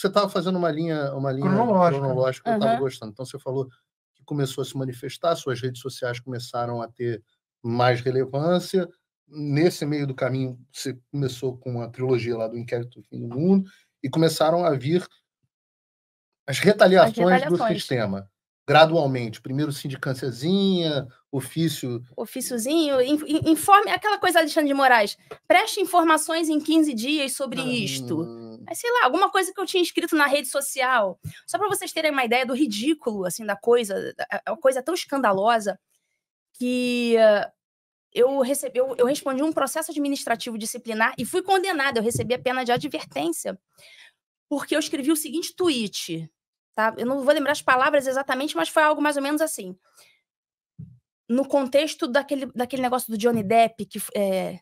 Você estava fazendo uma linha, uma linha cronológica, cronológica uhum. eu estava gostando. Então você falou que começou a se manifestar, suas redes sociais começaram a ter mais relevância. Nesse meio do caminho, você começou com a trilogia lá do Inquérito do Fim do Mundo e começaram a vir as retaliações, as retaliações. do sistema gradualmente. Primeiro sindicânciazinha, ofício. Ofíciozinho, informe aquela coisa, Alexandre de Moraes. Preste informações em 15 dias sobre isto. Mas sei lá, alguma coisa que eu tinha escrito na rede social. Só para vocês terem uma ideia do ridículo, assim, da coisa, é uma coisa tão escandalosa que eh, eu recebi, eu, eu respondi um processo administrativo disciplinar e fui condenada, eu recebi a pena de advertência. Porque eu escrevi o seguinte tweet: tá? Eu não vou lembrar as palavras exatamente, mas foi algo mais ou menos assim. No contexto daquele, daquele negócio do Johnny Depp, que, é,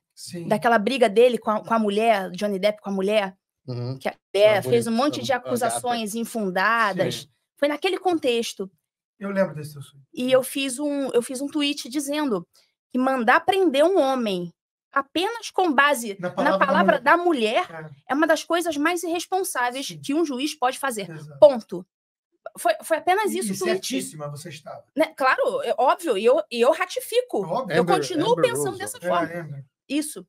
daquela briga dele com a, com a mulher, Johnny Depp com a mulher, uhum. que a fez um monte de acusações infundadas. Sim. Foi naquele contexto. Eu lembro desse seu sonho. E eu fiz um, eu fiz um tweet dizendo que mandar prender um homem apenas com base na palavra, na palavra da mulher, da mulher é. é. uma das coisas mais irresponsáveis Sim. que um juiz pode fazer. Exato. Ponto. Foi, foi apenas isso. E certíssima você estava. Né? Claro, é, óbvio, e eu, e eu ratifico. eu continuo Amber pensando Rosa. dessa forma. É, isso.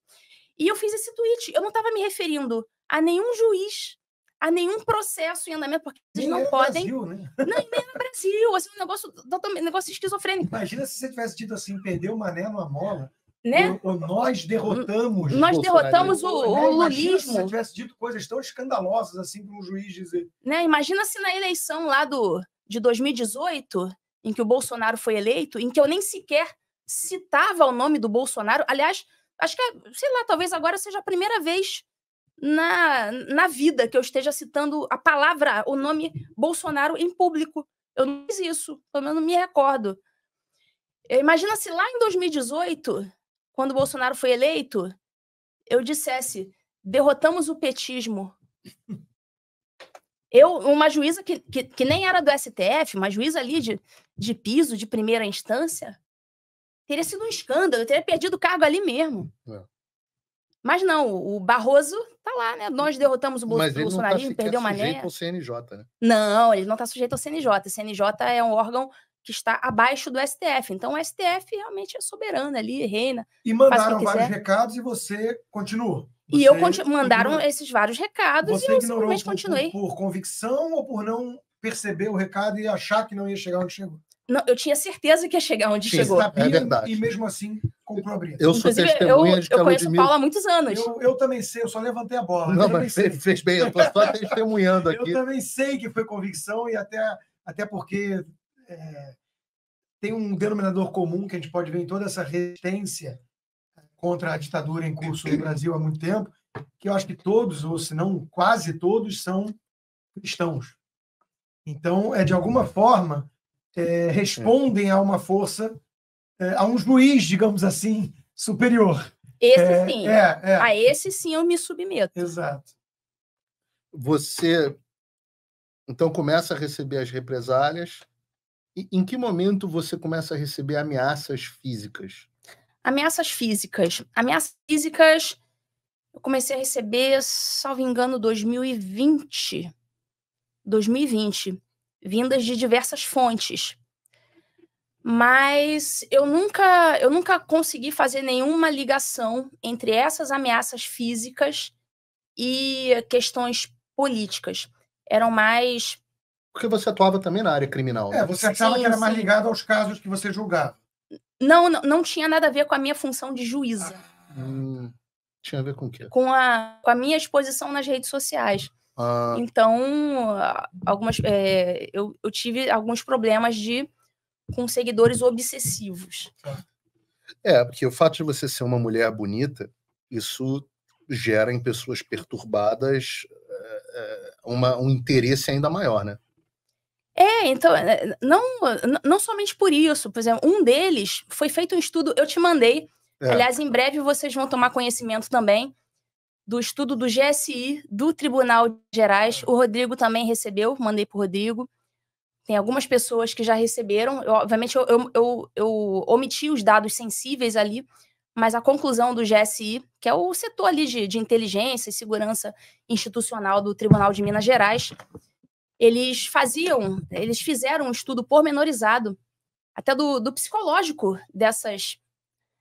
E eu fiz esse tweet. Eu não estava me referindo a nenhum juiz, a nenhum processo em andamento, porque eles não podem. Brasil, né? Não, nem no Brasil. Assim, um negócio, um negócio esquizofrênico. Imagina se você tivesse dito assim: perdeu o mané numa mola. É. Né? O, o nós derrotamos. Nós Bolsonaro. derrotamos o, o né? lulismo. Se tivesse dito coisas tão escandalosas assim para um juiz dizer. Né? Imagina se na eleição lá do, de 2018, em que o Bolsonaro foi eleito, em que eu nem sequer citava o nome do Bolsonaro. Aliás, acho que, é, sei lá, talvez agora seja a primeira vez na, na vida que eu esteja citando a palavra, o nome Bolsonaro em público. Eu não fiz isso, pelo menos não me recordo. É, imagina se lá em 2018 quando o Bolsonaro foi eleito, eu dissesse: derrotamos o petismo. Eu, uma juíza que, que, que, nem era do STF, uma juíza ali de, de piso, de primeira instância, teria sido um escândalo, eu teria perdido o cargo ali mesmo. É. Mas não, o Barroso tá lá, né? Nós derrotamos o Mas bolsonarismo, ele não tá perdeu uma né? CNJ, né? Não, ele não está sujeito ao CNJ. O CNJ é um órgão que está abaixo do STF. Então, o STF realmente é soberano ali, reina. E mandaram vários recados e você continua. Você e eu continu... mandaram ignorou. esses vários recados você e eu simplesmente por, continuei. Por, por, convicção ou por não perceber o recado e achar que não ia chegar onde chegou? Não, eu tinha certeza que ia chegar onde Sim, chegou. Sabia, tá é verdade. E mesmo assim, comprou a briga. Eu sou testemunha eu, de que eu conheço Ludmilla... Paulo há muitos anos. Eu, eu, também sei, eu só levantei a bola. Não, mas você fez bem, eu estou só testemunhando aqui. eu também sei que foi convicção e até, até porque é, tem um denominador comum que a gente pode ver em toda essa resistência contra a ditadura em curso no Brasil há muito tempo, que eu acho que todos, ou se não quase todos, são cristãos. Então, é de alguma forma, é, respondem a uma força, é, a um juiz, digamos assim, superior. Esse é, sim. É. A esse sim eu me submeto. Exato. Você, então, começa a receber as represálias em que momento você começa a receber ameaças físicas? Ameaças físicas. Ameaças físicas eu comecei a receber, salvo engano, 2020. 2020. Vindas de diversas fontes. Mas eu nunca, eu nunca consegui fazer nenhuma ligação entre essas ameaças físicas e questões políticas. Eram mais porque você atuava também na área criminal. É, né? É, você achava sim, que era mais ligado aos casos que você julgava. Não, não, não, tinha nada a ver com a minha função de juíza. Ah. Hum, tinha a ver com o quê? Com a, com a minha exposição nas redes sociais. Ah. Então, algumas, é, eu, eu tive alguns problemas de com seguidores obsessivos. Tá. É, porque o fato de você ser uma mulher bonita, isso gera em pessoas perturbadas é, é, uma, um interesse ainda maior, né? É, então, é, não, não somente por isso. Por exemplo, um deles foi feito um estudo, eu te mandei. É. Aliás, em breve vocês vão tomar conhecimento também do estudo do GSI, do Tribunal de Gerais. O Rodrigo também recebeu, mandei para o Rodrigo. Tem algumas pessoas que já receberam. Eu, obviamente, eu, eu, eu, eu omiti os dados sensíveis ali, mas a conclusão do GSI, que é o setor ali de, de inteligência e segurança institucional do Tribunal de Minas Gerais, eles faziam, eles fizeram um estudo pormenorizado, até do, do psicológico dessas,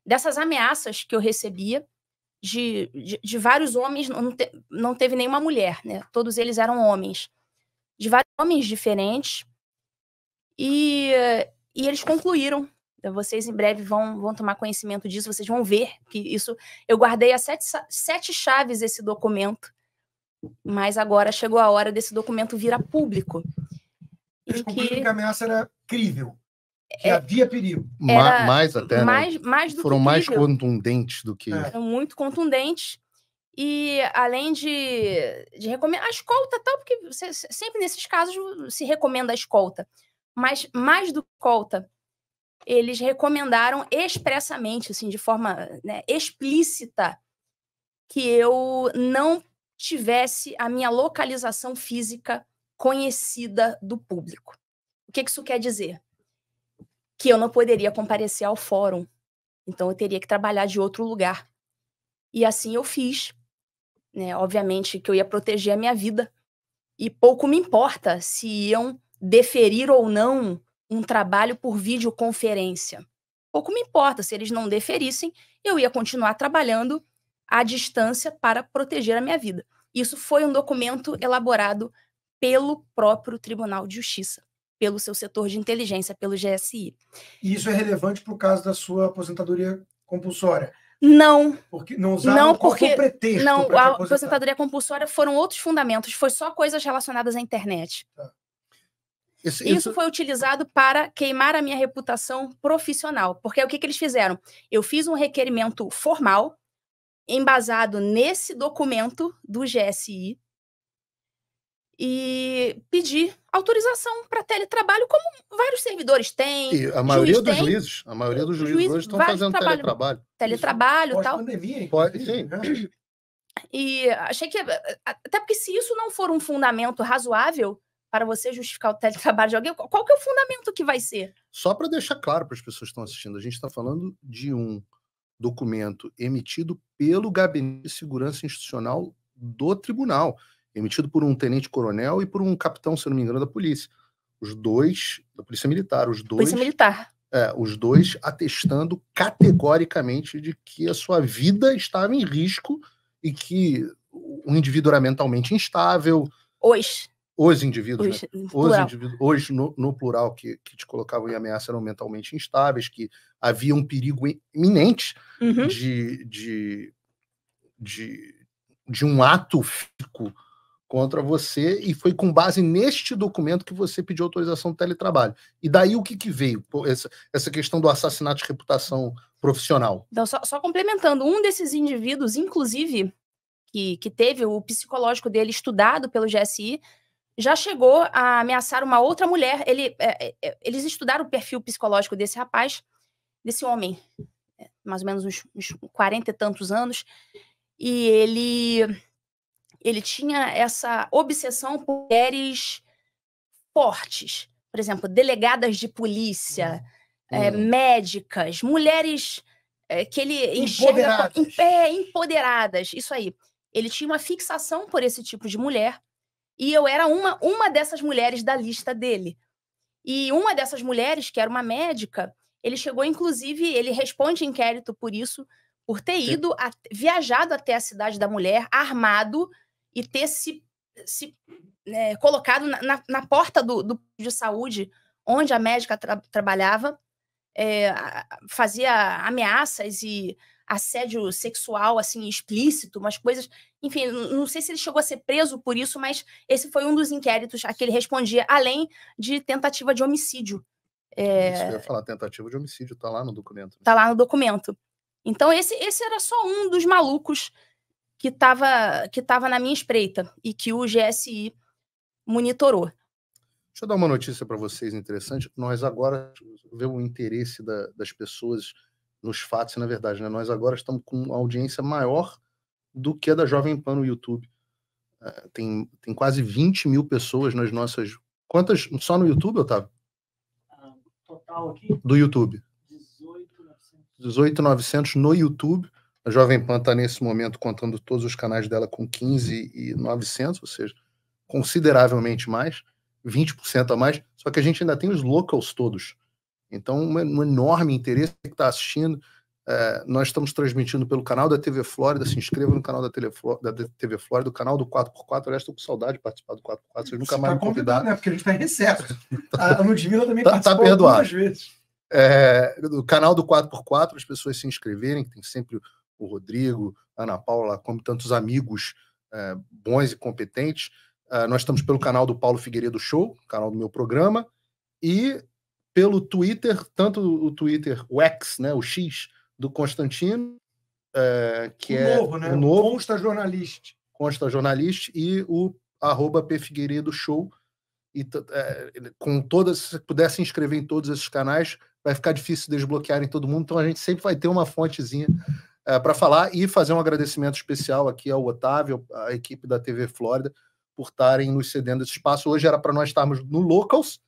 dessas ameaças que eu recebia de, de, de vários homens, não, te, não teve nenhuma mulher, né? Todos eles eram homens, de vários homens diferentes, e, e eles concluíram. Né, vocês em breve vão, vão tomar conhecimento disso, vocês vão ver que isso. Eu guardei as sete, sete chaves esse documento mas agora chegou a hora desse documento virar público. Descobriram que... que a ameaça era crível, que é, havia perigo. Era mais até, né? mais, né? mais do Foram que mais contundentes do que... É. Muito contundentes. E além de, de recomendar a escolta, tal, porque sempre nesses casos se recomenda a escolta. Mas mais do que escolta, eles recomendaram expressamente, assim, de forma né, explícita, que eu não tivesse a minha localização física conhecida do público. O que isso quer dizer? Que eu não poderia comparecer ao fórum, então eu teria que trabalhar de outro lugar. E assim eu fiz. Né? Obviamente que eu ia proteger a minha vida, e pouco me importa se iam deferir ou não um trabalho por videoconferência. Pouco me importa se eles não deferissem, eu ia continuar trabalhando à distância para proteger a minha vida. Isso foi um documento elaborado pelo próprio Tribunal de Justiça, pelo seu setor de inteligência, pelo GSI. E isso é relevante para o caso da sua aposentadoria compulsória? Não. Porque não usaram não porque, pretexto Não, a aposentadoria compulsória foram outros fundamentos, foi só coisas relacionadas à internet. Tá. Isso, isso... isso, foi utilizado para queimar a minha reputação profissional. Porque o que, que eles fizeram? Eu fiz um requerimento formal embasado nesse documento do GSI e pedir autorização para teletrabalho, como vários servidores têm. E a maioria dos tem, juízes, a maioria dos juízes hoje estão fazendo trabalho, teletrabalho. Teletrabalho isso, tal. Pandemia, Pode, sim. Né? E achei que até porque se isso não for um fundamento razoável para você justificar o teletrabalho de alguém, qual que é o fundamento que vai ser? Só para deixar claro para as pessoas que estão assistindo, a gente está falando de um documento emitido pelo Gabinete de Segurança Institucional do Tribunal, emitido por um tenente-coronel e por um capitão, se não me engano, da polícia. Os dois, da Polícia Militar, os dois. Polícia Militar. É, os dois atestando categoricamente de que a sua vida estava em risco e que o indivíduo era mentalmente instável. Hoje os indivíduos, os, né? os indivíduos hoje no, no plural, que, que te colocavam em ameaça eram mentalmente instáveis, que havia um perigo iminente uhum. de, de, de, de um ato físico contra você, e foi com base neste documento que você pediu autorização do teletrabalho. E daí o que, que veio? Essa, essa questão do assassinato de reputação profissional. Então, só, só complementando, um desses indivíduos, inclusive, que, que teve o psicológico dele estudado pelo GSI, já chegou a ameaçar uma outra mulher. Ele, é, é, é, eles estudaram o perfil psicológico desse rapaz, desse homem, é, mais ou menos uns, uns 40 e tantos anos, e ele, ele tinha essa obsessão por mulheres fortes, por exemplo, delegadas de polícia, é, hum. médicas, mulheres é, que ele enxerga em pé, empoderadas, isso aí. Ele tinha uma fixação por esse tipo de mulher e eu era uma, uma dessas mulheres da lista dele. E uma dessas mulheres, que era uma médica, ele chegou, inclusive, ele responde inquérito por isso, por ter ido, a, viajado até a cidade da mulher, armado, e ter se, se né, colocado na, na, porta do, do de saúde, onde a médica tra, trabalhava, é, fazia ameaças e assédio sexual, assim, explícito, umas coisas. Enfim, não sei se ele chegou a ser preso por isso, mas esse foi um dos inquéritos a que ele respondia, além de tentativa de homicídio. É... Isso, eu ia falar, tentativa de homicídio, tá lá no documento. Está né? Tá lá no documento. Então, esse, esse era só um dos malucos que estava que tava na minha espreita e que o GSI monitorou. Deixa eu dar uma notícia para vocês interessante. Nós agora vemos o interesse da, das pessoas nos fatos, na verdade, né? Nós agora estamos com uma audiência maior do que a da Jovem Pan no YouTube. É, tem, tem quase 20 mil pessoas nas nossas. Quantas? Só no YouTube, Otávio? Ah, total aqui? Do YouTube. 18,900 no YouTube. A Jovem Pan está nesse momento contando todos os canais dela com 15,900, ou seja, consideravelmente mais, 20% a mais. Só que a gente ainda tem os locals todos. Então, um enorme interesse que está assistindo. É, nós estamos transmitindo pelo canal da TV Flórida. Se inscreva no canal da, da TV Flórida, o canal do 4x4. Aliás, estou com saudade de participar do 4x4. Vocês nunca Você mais tá me convidaram. Né? Porque a gente está em recesso. Tá a Ludmilla também tá, participou tá perdoado. algumas vezes. É, o canal do 4x4, as pessoas se inscreverem, tem sempre o Rodrigo, a Ana Paula, como tantos amigos é, bons e competentes. É, nós estamos pelo canal do Paulo Figueiredo Show, canal do meu programa, e pelo Twitter, tanto o Twitter, o X, né, o X do Constantino, é, que o é novo, né? o novo, Consta Jornalista. Consta Jornalista e o arroba P Figueiredo Show. E, é, com todas, se puder se inscrever em todos esses canais, vai ficar difícil desbloquear em todo mundo, então a gente sempre vai ter uma fontezinha é, para falar e fazer um agradecimento especial aqui ao Otávio, à equipe da TV Flórida, por estarem nos cedendo esse espaço. Hoje era para nós estarmos no Locals,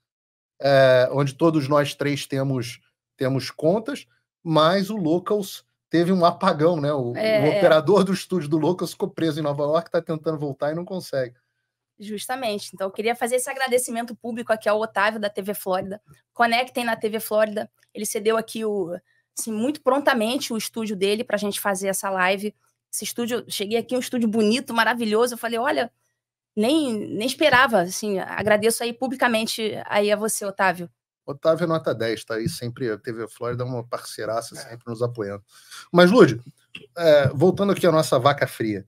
é, onde todos nós três temos, temos contas, mas o Locals teve um apagão, né? O, é, o é. operador é. do estúdio do Locals ficou preso em Nova York, está tentando voltar e não consegue. Justamente. Então, eu queria fazer esse agradecimento público aqui ao Otávio da TV Flórida. Conectem na TV Flórida. Ele cedeu aqui o, assim, muito prontamente o estúdio dele para a gente fazer essa live. Esse estúdio, cheguei aqui, um estúdio bonito, maravilhoso. Eu falei, olha, nem, nem esperava, assim, agradeço aí publicamente aí a você, Otávio. Otávio é nota 10, tá aí sempre, a TV Flórida é uma parceiraça, é. sempre nos apoiando. Mas, Lud, é, voltando aqui à nossa vaca fria,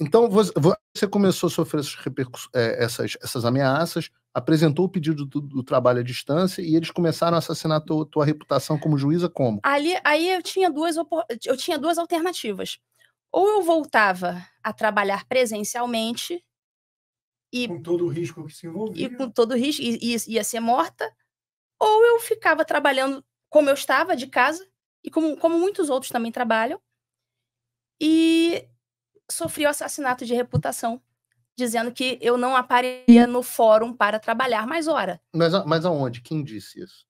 então você começou a sofrer essas, é, essas, essas ameaças, apresentou o pedido do, do, trabalho à distância e eles começaram a assassinar tua, tua reputação como juíza como? Ali, aí eu tinha duas eu tinha duas alternativas. Ou eu voltava a trabalhar presencialmente e, com todo o risco que se envolvia. E com todo o risco, e, e, ia ser morta. Ou eu ficava trabalhando como eu estava, de casa, e como, como muitos outros também trabalham, e sofri o assassinato de reputação, dizendo que eu não aparecia no fórum para trabalhar mais hora. Mas, mas aonde? Quem disse isso?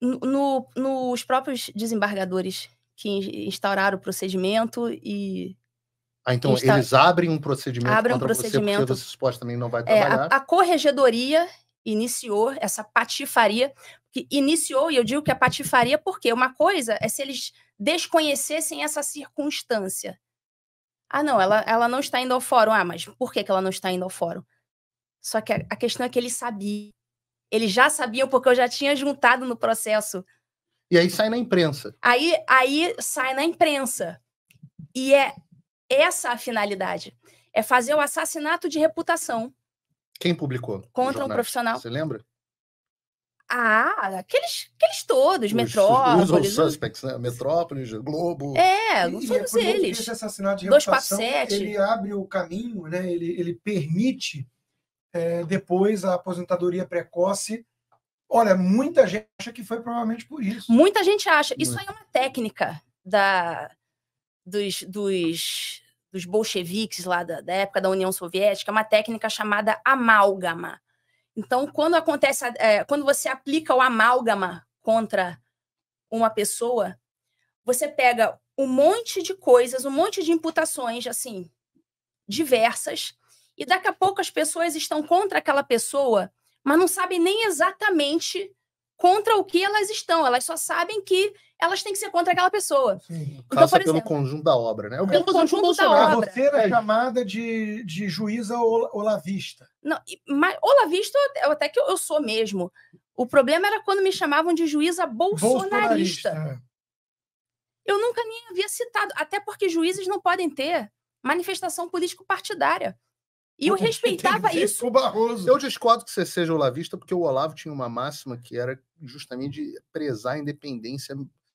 No, no, nos próprios desembargadores que instauraram o procedimento e ah, então está... eles abrem um procedimento abrem um procedimento. você porque você supostamente não vai trabalhar. É, a, a corregedoria iniciou essa patifaria, que iniciou, e eu digo que a é patifaria porque uma coisa é se eles desconhecessem essa circunstância. Ah, não, ela, ela não está indo ao fórum. Ah, mas por que, que ela não está indo ao fórum? Só que a, a questão é que eles sabiam. Eles já sabiam porque eu já tinha juntado no processo. E aí sai na imprensa. Aí, aí sai na imprensa. E é essa a finalidade. É fazer o assassinato de reputação. Quem publicou? Contra um profissional. Você lembra? Ah, aqueles, aqueles todos, os, Metrópolis. Os suspects, né? Metrópolis, Globo. É, e, todos e é eles. Esse assassinato de 247. Ele abre o caminho, né? ele, ele permite é, depois a aposentadoria precoce. Olha, muita gente acha que foi provavelmente por isso. Muita gente acha. Isso aí é uma técnica da, dos, dos, dos bolcheviques lá da, da, época da União Soviética, é uma técnica chamada amálgama. Então, quando acontece, é, quando você aplica o amálgama contra uma pessoa, você pega um monte de coisas, um monte de imputações, assim, diversas, e daqui a pouco as pessoas estão contra aquela pessoa, mas não sabem nem exatamente contra o que elas estão. Elas só sabem que elas têm que ser contra aquela pessoa. Sim. Então, por exemplo, pelo conjunto da obra, né? Eu é pelo é conjunto da obra. Você era é, é. chamada de, de juíza olavista. Não, mas olavista até que eu, eu sou mesmo. O problema era quando me chamavam de juíza bolsonarista. bolsonarista. Eu nunca nem havia citado, até porque juízes não podem ter manifestação político-partidária. E eu respeitava isso. O Barroso. Eu discordo que você seja olavista, porque o Olavo tinha uma máxima que era justamente prezar a independência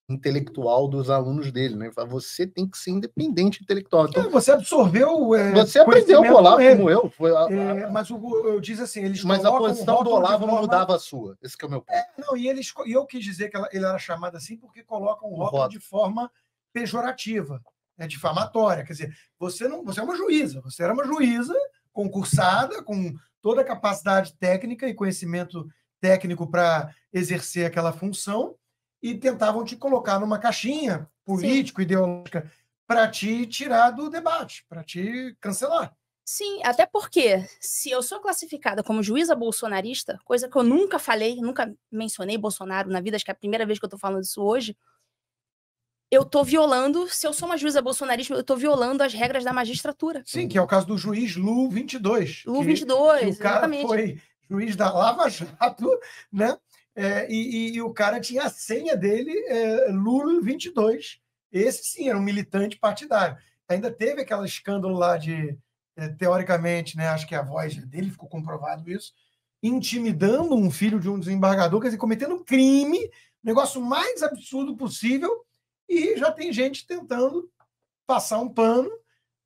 intelectual dos alunos dele, né? Você tem que ser independente intelectual. Então, você absorveu. É, você aprendeu com o Olavo como eu. Foi a, a... É, mas o, eu diz assim, eles Mas a posição do Olavo não mudava a sua. Esse é o meu ponto. É, não, e eles, e eu quis dizer que ela, ele era chamado assim porque colocam o rótulo de forma pejorativa, é difamatória. Quer dizer, você não, você é uma juíza, você era uma juíza concursada, com toda a capacidade técnica e conhecimento técnico para exercer aquela função, e tentavam te colocar numa caixinha político-ideológica para te tirar do debate, para te cancelar. Sim, até porque se eu sou classificada como juíza bolsonarista, coisa que eu nunca falei, nunca mencionei Bolsonaro na vida, acho que é a primeira vez que eu estou falando isso hoje, eu estou violando, se eu sou uma juíza bolsonarista, eu estou violando as regras da magistratura. Sim, que é o caso do juiz Lu 22. Lu que, 22, que o exatamente. cara foi juiz da Lava Jato, né? É, e, e, o cara tinha a senha dele, é, Lula 22. Esse sim era um militante partidário. Ainda teve aquele escândalo lá de, é, teoricamente, né? Acho que a voz dele ficou comprovado isso, intimidando um filho de um desembargador, quer dizer, cometendo um crime, negócio mais absurdo possível e já tem gente tentando passar um pano,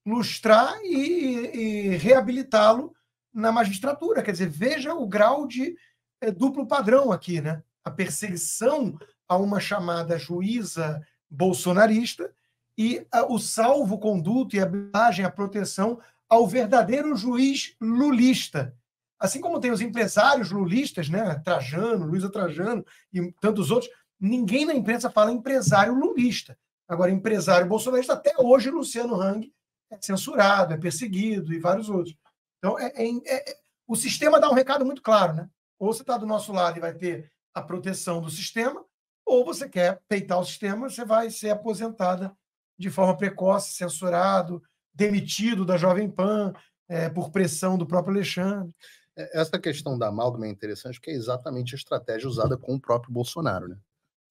lustrar e, e reabilitá-lo na magistratura. Quer dizer, veja o grau de é, duplo padrão aqui, né? A perseguição a uma chamada juíza bolsonarista e a, o salvo-conduto e a blindagem, a proteção ao verdadeiro juiz lulista. Assim como tem os empresários lulistas, né? Trajano, Luiza Trajano e tantos outros, Ninguém na imprensa fala empresário lulista. Agora, empresário bolsonarista, até hoje, Luciano Hang é censurado, é perseguido e vários outros. Então, é, é, é, é o sistema dá um recado muito claro, né? Ou você está do nosso lado e vai ter a proteção do sistema, ou você quer peitar o sistema, você vai ser aposentada de forma precoce, censurado, demitido da Jovem Pan, é, por pressão do próprio Alexandre. É, essa questão da amálgama é interessante porque é exatamente a estratégia usada com o próprio Bolsonaro, né?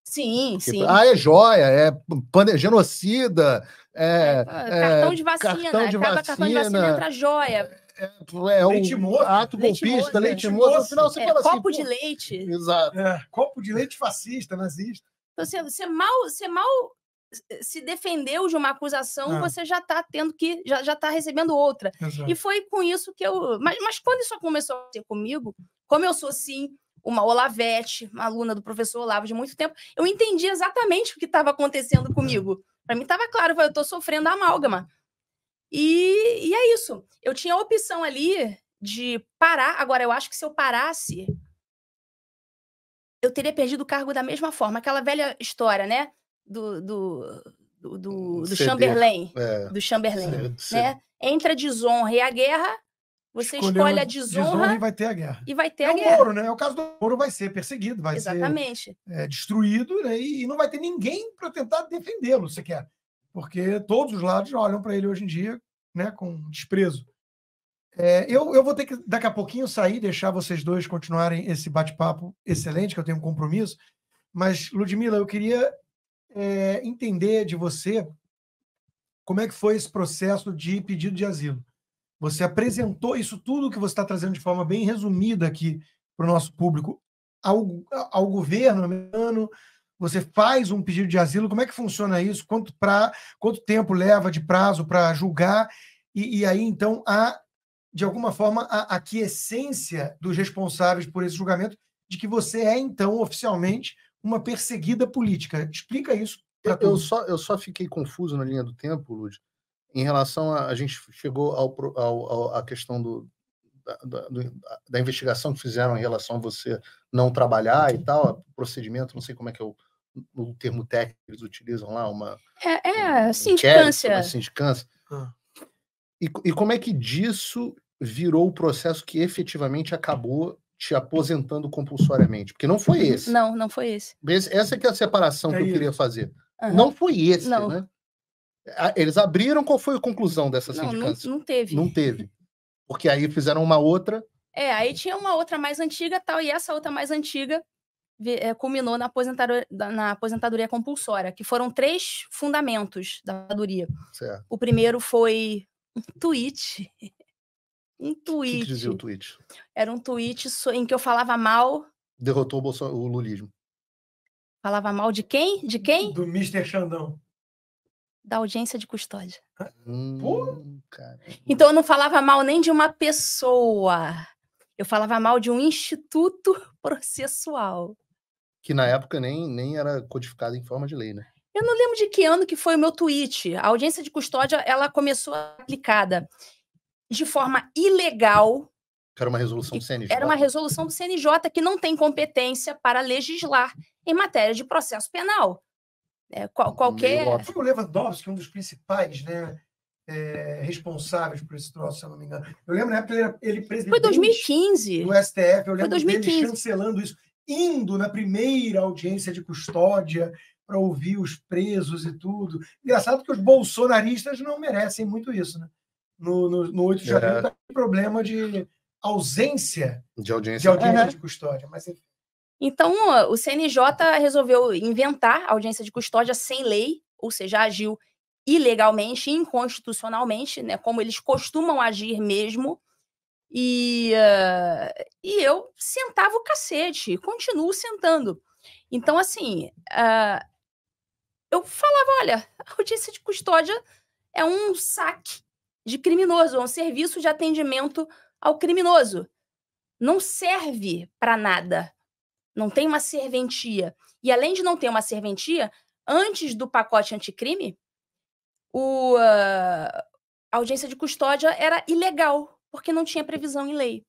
Sim, Porque, tipo, sim. Ah, é joia, é pande... É genocida, é, é, é, cartão de vacina, cartão de acaba vacina, cartão de vacina, entra joia. É, é, é leite morto ato golpista, leite moço, você é, fala copo assim. Copo de pô, leite. Exato. É, copo de leite fascista, nazista. Então, você, assim, você, mal, você mal se defendeu de uma acusação, ah. você já está tendo que, já, já tá recebendo outra. Exato. E foi com isso que eu. Mas, mas quando isso começou a ser comigo, como eu sou sim uma Olavete, uma aluna do professor Olavo de muito tempo, eu entendi exatamente o que estava acontecendo comigo. Para mim estava claro, eu estou sofrendo amálgama. E, e é isso. Eu tinha a opção ali de parar. Agora, eu acho que se eu parasse, eu teria perdido o cargo da mesma forma. Aquela velha história, né? Do, do, do, do, do Chamberlain. É. Do Chamberlain. Sim, sim. Né? Entre a desonra e a guerra, você Escolheu escolhe a desonra, desonra, e vai ter a guerra. E vai ter é a guerra. Moro, né? É o caso do Moro, vai ser perseguido, vai Exatamente. ser é, destruído, né? e não vai ter ninguém para tentar defendê-lo sequer. Porque todos os lados olham para ele hoje em dia né, com desprezo. É, eu, eu vou ter que, daqui a pouquinho, sair, deixar vocês dois continuarem esse bate-papo excelente, que eu tenho um compromisso. Mas, Ludmila, eu queria é, entender de você como é que foi esse processo de pedido de asilo. Você apresentou isso tudo que você está trazendo de forma bem resumida aqui para o nosso público ao, ao governo americano. Você faz um pedido de asilo. Como é que funciona isso? Quanto, pra, quanto tempo leva de prazo para julgar? E, e aí, então, há, de alguma forma, a aquiescência dos responsáveis por esse julgamento de que você é, então, oficialmente, uma perseguida política. Explica isso. Eu, só, eu só fiquei confuso na linha do tempo, Lud, em relação a. A gente chegou ao, ao, ao a questão do, da, da, da, investigação que fizeram em relação a você não trabalhar e tal, procedimento, não sei como é que é o, o termo técnico que eles utilizam lá, uma. É, é um, sindicância. Inquérito, sindicância. Ah. E, e como é que disso virou o processo que efetivamente acabou te aposentando compulsoriamente? Porque não foi esse. Não, não foi esse. essa é que é a separação é que eu isso. queria fazer. Uhum. Não foi esse, não. né? Ah, eles abriram, qual foi a conclusão dessa não, sindicância? Não, não teve. Não teve. Porque aí fizeram uma outra. É, aí tinha uma outra mais antiga tal, e essa outra mais antiga é, culminou na aposentadoria, na aposentadoria compulsória, que foram três fundamentos da aposentadoria. O primeiro foi um tweet. Um tweet. O que dizia o tweet? Era um tweet em que eu falava mal. Derrotou o, o lulismo. Falava mal de quem? De quem? Do Mr. Xandão da audiência de custódia. Ah, hum, então eu não falava mal nem de uma pessoa. Eu falava mal de um instituto processual. Que na época nem, nem era codificado em forma de lei, né? Eu não lembro de que ano que foi o meu tweet. A audiência de custódia ela começou aplicada de forma ilegal. Era uma resolução do CNJ. Era uma resolução do CNJ que não tem competência para legislar em matéria de processo penal. É, qual, qualquer. É? O Lewandowski, um dos principais, né? É, responsáveis por esse troço, se eu não me engano. Eu lembro na época ele, ele presidente Foi 2015. do STF, eu lembro Foi 2015. dele chancelando isso, indo na primeira audiência de custódia para ouvir os presos e tudo. Engraçado que os bolsonaristas não merecem muito isso, né? No, no, no 8 de janeiro é. tá problema de ausência de audiência de, audiência é. de custódia, mas enfim. Então, ah, o CNJ resolveu inventar audiência de custódia sem lei, ou seja, agiu ilegalmente, inconstitucionalmente, né, como eles costumam agir mesmo. E, uh, e eu sentava o cacete, continuo sentando. Então, assim, uh, eu falava: olha, a audiência de custódia é um saque de criminoso, é um serviço de atendimento ao criminoso. Não serve para nada não tem uma serventia. E além de não ter uma serventia, antes do pacote anticrime, o, ah, a audiência de custódia era ilegal, porque não tinha previsão em lei.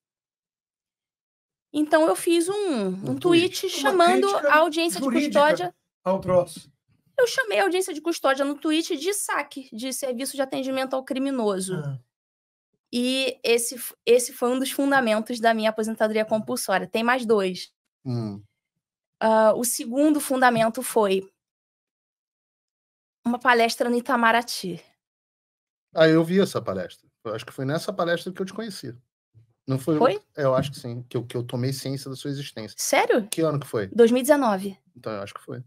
Então eu fiz um, um, um tweet, tweet chamando a audiência de custódia. Ao troço. Eu chamei a audiência de custódia no tweet de saque de serviço de atendimento ao criminoso. Ah. E esse, esse foi um dos fundamentos da minha aposentadoria compulsória. Tem mais dois. Uh, o segundo fundamento foi uma palestra no Itamaraty. Ah, eu vi essa palestra. Eu acho que foi nessa palestra que eu te conheci. Não foi? Foi? Eu acho que sim, que eu, que eu tomei ciência da sua existência. Sério? Que ano que foi? 2019. Então, eu acho que foi.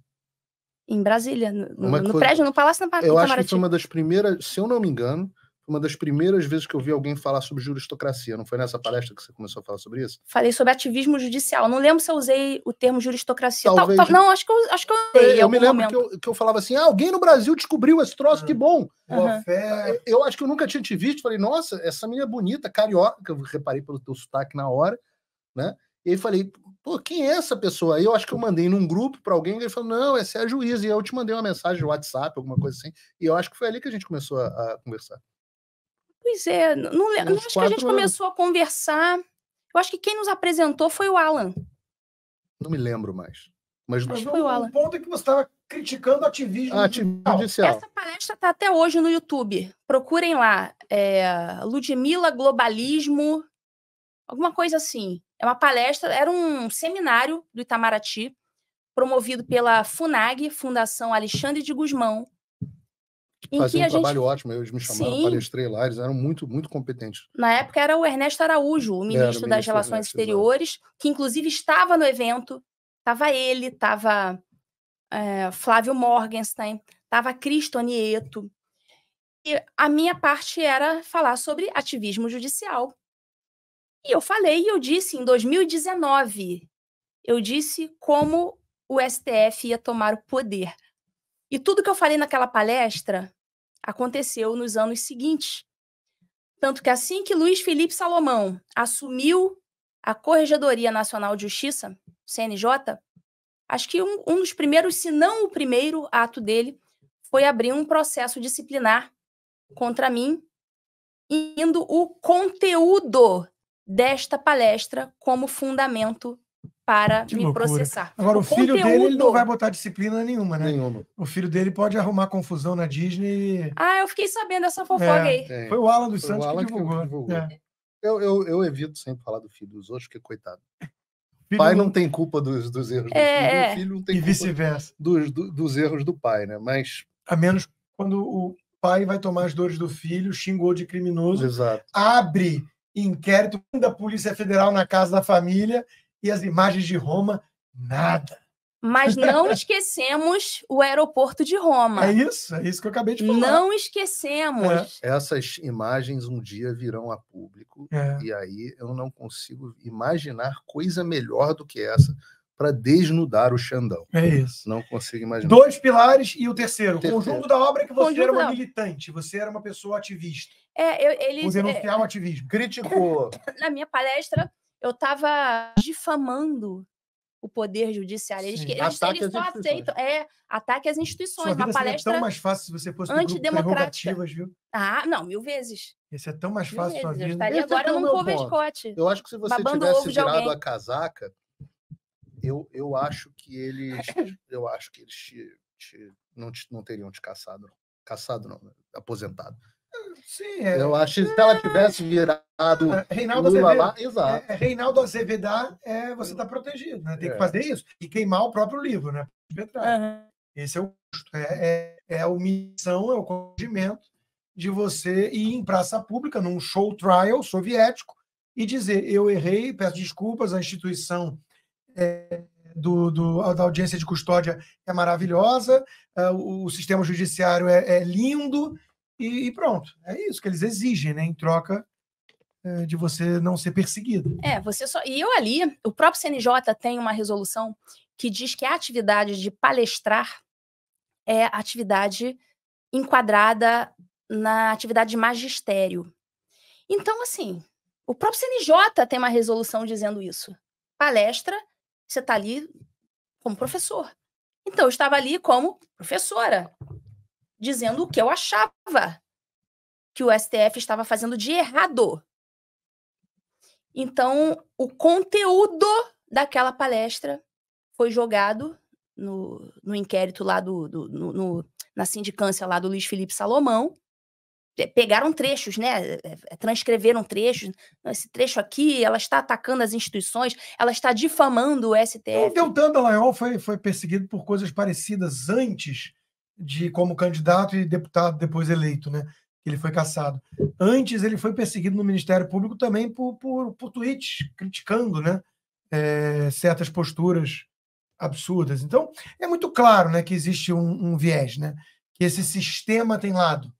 Em Brasília, no, no foi... prédio, no Palácio da Itamaraty. Eu acho que foi uma das primeiras, se eu não me engano, uma das primeiras vezes que eu vi alguém falar sobre juristocracia. Não foi nessa palestra que você começou a falar sobre isso? Falei sobre ativismo judicial. Não lembro se eu usei o termo juristocracia. Talvez... Tal, tal, né? não, acho que eu, acho que eu usei. Eu me lembro que eu, que eu, falava assim: ah, alguém no Brasil descobriu esse troço, uhum. que bom. Uhum. Eu, eu acho que eu nunca tinha te visto. Falei, nossa, essa menina é bonita, carioca, eu reparei pelo teu sotaque na hora, né? E aí falei, pô, quem é essa pessoa? Aí eu acho que eu mandei num grupo para alguém, e ele falou, não, essa é a juíza. E eu te mandei uma mensagem de WhatsApp, alguma coisa assim. E eu acho que foi ali que a gente começou a, a conversar. Pois é, não, não, acho que a gente anos. começou a conversar. Eu acho que quem nos apresentou foi o Alan. Não me lembro mais. Mas foi o Alan. ponto é que você estava criticando ativismo, ativismo judicial. Essa palestra está até hoje no YouTube. Procurem lá. É, Ludmila Globalismo, alguma coisa assim. É uma palestra, era um seminário do Itamaraty, promovido pela FUNAG, Fundação Alexandre de Guzmão, em Fazia um gente... trabalho ótimo, eles me chamaram, Sim. palestrei lá, eles eram muito, muito competentes. Na época era o Ernesto Araújo, o ministro, ministro das Relações Ernesto, Exteriores, exatamente. que inclusive estava no evento, estava ele, estava é, eh, Flávio Morgenstein, estava Cristo Nieto. E a minha parte era falar sobre ativismo judicial. E eu falei, e eu disse em 2019, eu disse como o STF ia tomar o poder e tudo que eu falei naquela palestra aconteceu nos anos seguintes. Tanto que assim que Luiz Felipe Salomão assumiu a Corregedoria Nacional de Justiça, CNJ, acho que um, um dos primeiros, se não o primeiro ato dele, foi abrir um processo disciplinar contra mim, indo o conteúdo desta palestra como fundamento para que me loucura. processar. Agora, o, o filho conteúdo... dele não vai botar disciplina nenhuma, né? Nenhuma. O filho dele pode arrumar confusão na Disney. Ah, eu fiquei sabendo essa fofoca é, aí. É. Foi o Alan dos Foi Santos Alan que divulgou. Que divulgou. É. Eu, eu, eu, evito sempre falar do filho dos outros, porque coitado. Filho pai não tem culpa dos, dos erros do é, filho, é. filho não tem e vice-versa. Dos, dos erros do pai, né? Mas. A menos quando o pai vai tomar as dores do filho, xingou de criminoso, Exato. abre inquérito da Polícia Federal na casa da família e as imagens de Roma, nada. Mas não esquecemos o aeroporto de Roma. É isso, é isso que eu acabei de falar. Não esquecemos. É. Essas imagens um dia virão a público, é. e aí eu não consigo imaginar coisa melhor do que essa para desnudar o Xandão. É isso. Não consigo imaginar. Dois pilares e o terceiro, o terceiro. conjunto da obra que você conjunto era uma militante, você era uma pessoa ativista. É, eu, ele. Por denunciar é, ativismo. Criticou. Na minha palestra eu estava difamando o poder judiciário. Eles, eles, eles só aceitam. É, ataque às instituições. Sua vida uma palestra. É tão mais fácil se você fosse antidemocrática. Viu? Ah, não, mil vezes. Isso é tão mais fácil mil sua vida. Eu estaria eu agora num coverscote. Eu acho que se você tivesse virado a casaca, eu, eu acho que eles. eu acho que eles te, te, não, te, não teriam te caçado, não. Caçado, não, né? aposentado. Sim, é. Eu acho que se ela tivesse virado é, Reinaldo Lula lá, exato. É, é Reinaldo é, você está protegido, né? Tem é. que fazer isso. E queimar o próprio livro, né? Esse é o custo. É, é, é a omissão, é o condimento de você ir em praça pública, num show trial soviético, e dizer, eu errei, peço desculpas, à instituição é, do, do, da audiência de custódia é maravilhosa, ah, o, o, sistema judiciário é, é lindo, e, e pronto. É isso que eles exigem, né? Em troca é, de você não ser perseguido. É, você só. E eu ali, o próprio CNJ tem uma resolução que diz que a atividade de palestrar é atividade enquadrada na atividade de magistério. Então, assim, o próprio CNJ tem uma resolução dizendo isso. Palestra, você está ali como professor. Então, eu estava ali como professora dizendo o que eu achava que o STF estava fazendo de errado. Então, o conteúdo daquela palestra foi jogado no, no inquérito lá do, do no, no, na sindicância lá do Luiz Felipe Salomão. É, pegaram trechos, né? É, é, transcreveram trechos. Esse trecho aqui, ela está atacando as instituições, ela está difamando o STF. O Deltan Dallagnol foi, foi perseguido por coisas parecidas antes de como candidato e deputado depois eleito, né? Ele foi caçado. Antes ele foi perseguido no Ministério Público também por, por, por tweets criticando, né? É, certas posturas absurdas. Então é muito claro, né, que existe um, um viés, né? Que esse sistema tem lado.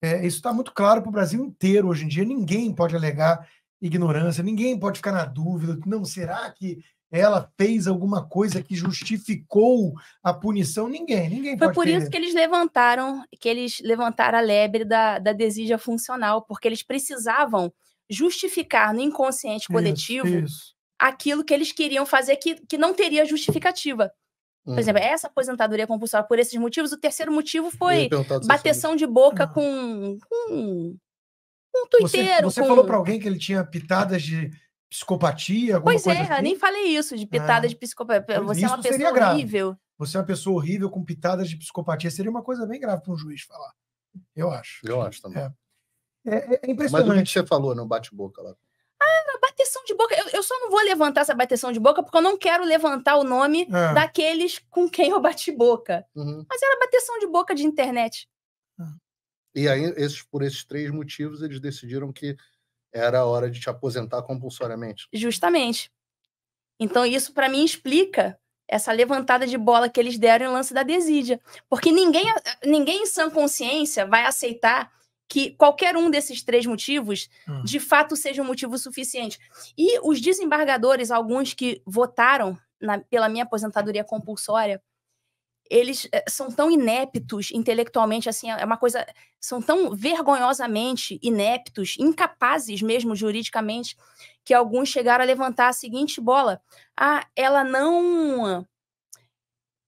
É, isso está muito claro para o Brasil inteiro hoje em dia. Ninguém pode alegar ignorância, ninguém pode ficar na dúvida. Não será que ela fez alguma coisa que justificou a punição? Ninguém, ninguém Foi por ter... isso que eles levantaram, que eles levantaram a lebre da, da desídia funcional, porque eles precisavam justificar no inconsciente coletivo isso, isso. aquilo que eles queriam fazer que, que não teria justificativa. Por exemplo, uhum. essa aposentadoria compulsória por esses motivos. O terceiro motivo foi bateção de boca com, com um tuiteiro. Você, você com... falou para alguém que ele tinha pitadas de psicopatia, alguma pois coisa. Pois é, assim? nem falei isso, de pitada é. de psicopatia. você é uma pessoa horrível. Grave. Você é uma pessoa horrível com pitadas de psicopatia. Seria uma coisa bem grave para um juiz falar. Eu acho. Eu acho também. É, é, é impressionante. Mas o que você falou no bate-boca lá? Ah, bateção de boca. Eu, eu, só não vou levantar essa bateção de boca porque eu não quero levantar o nome é. daqueles com quem eu bati boca. Uhum. Mas era bateção de boca de internet. Ah. E aí, esses, por esses três motivos, eles decidiram que era a hora de te aposentar compulsoriamente. Justamente. Então, isso para mim explica essa levantada de bola que eles deram em lance da desídia. Porque ninguém, ninguém em sã consciência vai aceitar que qualquer um desses três motivos hum. de fato seja um motivo suficiente. E os desembargadores, alguns que votaram na, pela minha aposentadoria compulsória, eles eh, são tão ineptos intelectualmente, assim, é uma coisa. São tão vergonhosamente ineptos, incapazes mesmo juridicamente, que alguns chegaram a levantar a seguinte bola: ah, ela não.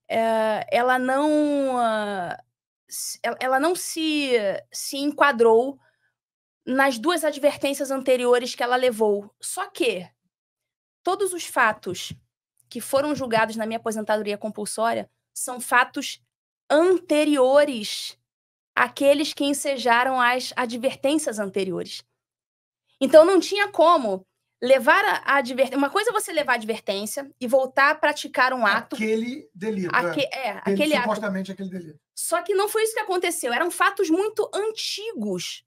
É, ela não. Ela não se, se enquadrou nas duas advertências anteriores que ela levou. Só que todos os fatos que foram julgados na minha aposentadoria compulsória são fatos anteriores àqueles que ensejaram as advertências anteriores. Então não tinha como levar a, advertência. Uma coisa é você levar a advertência e voltar a praticar um ato. Aquele delito. É. Aque... É, aquele, aquele supostamente ato. aquele delito. Só que não foi isso que aconteceu. Eram fatos muito antigos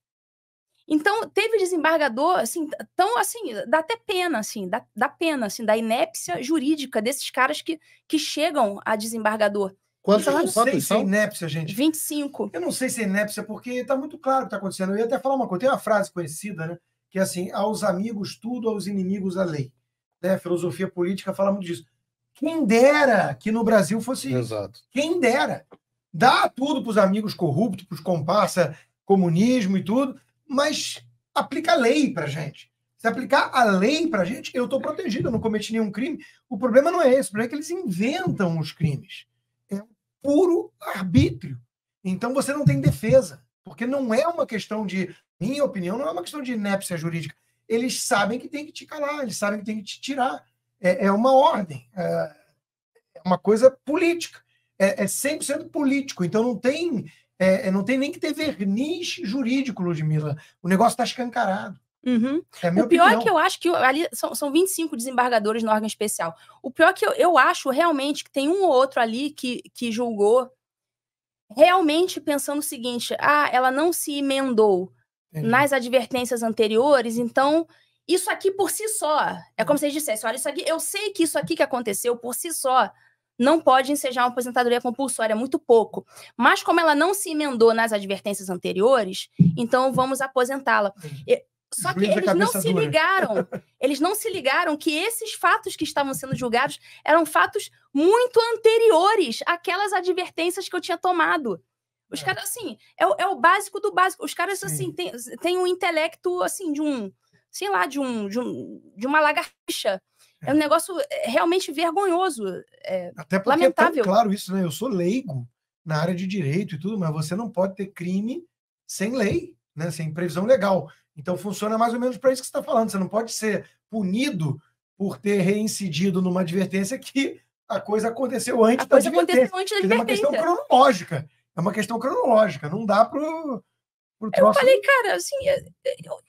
então, teve desembargador, assim, tão, assim, dá até pena, assim, dá, dá pena, assim, da inépcia jurídica desses caras que, que chegam a desembargador. Quantos, então, eu não sei se é inépcia, gente. 25. Eu não sei se é inépcia, porque está muito claro o que está acontecendo. Eu ia até falar uma coisa, tem uma frase conhecida, né? Que é assim, aos amigos tudo, aos inimigos a lei. Né? A filosofia política fala muito disso. Quem dera que no Brasil fosse Exato. isso. Quem dera. Dá tudo para os amigos corruptos, para os comparsa comunismo e tudo, mas aplica a lei para gente. Se aplicar a lei para gente, eu estou protegido, eu não cometi nenhum crime. O problema não é esse, o problema é que eles inventam os crimes. É puro arbítrio. Então você não tem defesa, porque não é uma questão de, minha opinião, não é uma questão de inépcia jurídica. Eles sabem que tem que te calar, eles sabem que tem que te tirar. É, é uma ordem, é, é uma coisa política. É, é 100% político, então não tem é, é, não tem nem que ter verniz jurídico, Ludmilla. O negócio está escancarado. Uhum. É o pior é opinião. é que eu acho que ali são, são 25 desembargadores no órgão especial. O pior é que eu, eu acho realmente que tem um ou outro ali que, que julgou realmente pensando o seguinte: ah, ela não se emendou Entendi. nas advertências anteriores, então isso aqui por si só. É como vocês hum. dissessem: olha, isso aqui, eu sei que isso aqui que aconteceu por si só não pode ensejar uma aposentadoria compulsória, muito pouco. Mas como ela não se emendou nas advertências anteriores, então vamos aposentá-la. Só que eles não se ligaram, eles não se ligaram que esses fatos que estavam sendo julgados eram fatos muito anteriores àquelas advertências que eu tinha tomado. Os é. caras, assim, é, é, o básico do básico. Os caras, assim, Sim. assim, têm um intelecto, assim, de um, sei lá, de um, de, um, de uma lagartixa é um negócio eh, realmente vergonhoso. É, Até porque é lamentável. é claro isso, né? Eu sou leigo na área de direito e tudo, mas você não pode ter crime sem lei, né? sem previsão legal. Então funciona mais ou menos para isso que você está falando. Você não pode ser punido por ter reincidido numa advertência que a coisa aconteceu antes a da coisa advertência. Aconteceu antes da advertência. É uma questão cronológica. É uma questão cronológica. Não dá para o troço... Eu falei, cara, assim, eu,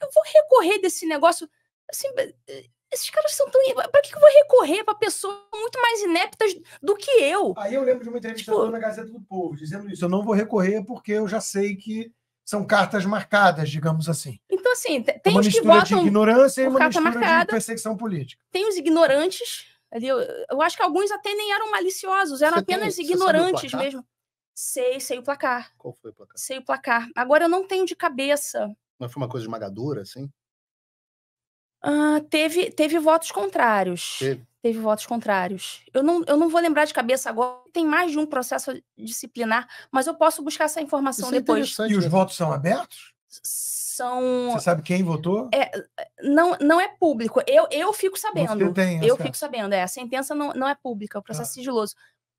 eu vou recorrer desse negócio. Assim, eh, esses caras são tão. Pra que eu vou recorrer pra pessoas muito mais ineptas do que eu? Aí eu lembro de uma entrevista tipo... na Gazeta do Povo dizendo isso. Eu não vou recorrer porque eu já sei que são cartas marcadas, digamos assim. Então, assim, tem uma os que votam. De ignorância e uma carta mistura marcada, de perseguição política. Tem os ignorantes. Ali, eu, eu, acho que alguns até nem eram maliciosos, eram você apenas tem, ignorantes mesmo. Sei, sei o placar. Qual foi o placar? Sei o placar. Agora eu não tenho de cabeça. Mas foi uma coisa esmagadora, assim? Uh, teve, teve votos contrários. Teve. teve. votos contrários. Eu não, eu não vou lembrar de cabeça agora. Tem mais de um processo disciplinar, mas eu posso buscar essa informação Isso é depois. É e os né? votos são abertos? São... Você sabe quem votou? É, não, não é público. Eu, eu fico sabendo. Tem, eu fico sabendo. É, a sentença não, não é pública, é o processo ah. sigiloso.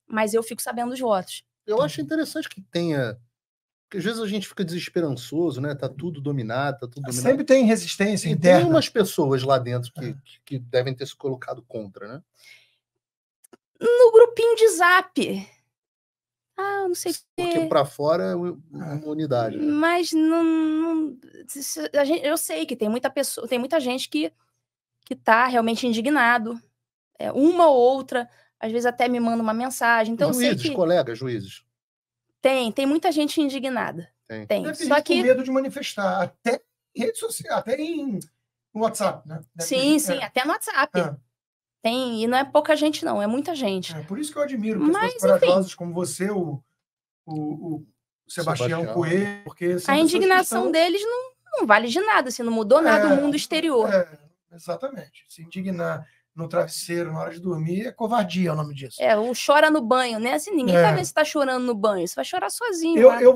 Mas eu fico sabendo os votos. Eu acho interessante que tenha porque às vezes a gente fica desesperançoso, né? Tá tudo dominado, tá tudo é, dominado. Sempre tem resistência e interna. Tem umas pessoas lá dentro que, é. que devem ter se colocado contra, né? No grupinho de zap. Ah, eu não sei o que. Porque para fora é, é uma unidade. Né? Mas não, não gente, eu sei que tem muita pessoa, tem muita gente que que tá realmente indignado. É, uma ou outra, às vezes até me manda uma mensagem. Então, juízes, que... colegas, juízes. Tem, tem muita gente indignada. Tem. tem. Deve Só que... com medo de manifestar, até em rede social, até em WhatsApp, né? Deve sim, ter... sim, é. até no WhatsApp. É. Tem, e não é pouca gente, não, é muita gente. É, por isso que eu admiro pessoas corajosas como você, o, o, o Sebastião, Sebastião Coelho, porque... A indignação estão... deles não, não vale de nada, assim, não mudou nada o é, mundo exterior. É, exatamente, se indignar no travesseiro na hora de dormir é covardia é o nome disso. É, o chora no banho, né? Assim, ninguém é. tá vendo se tá chorando no banho, você vai chorar sozinho. Eu, né? eu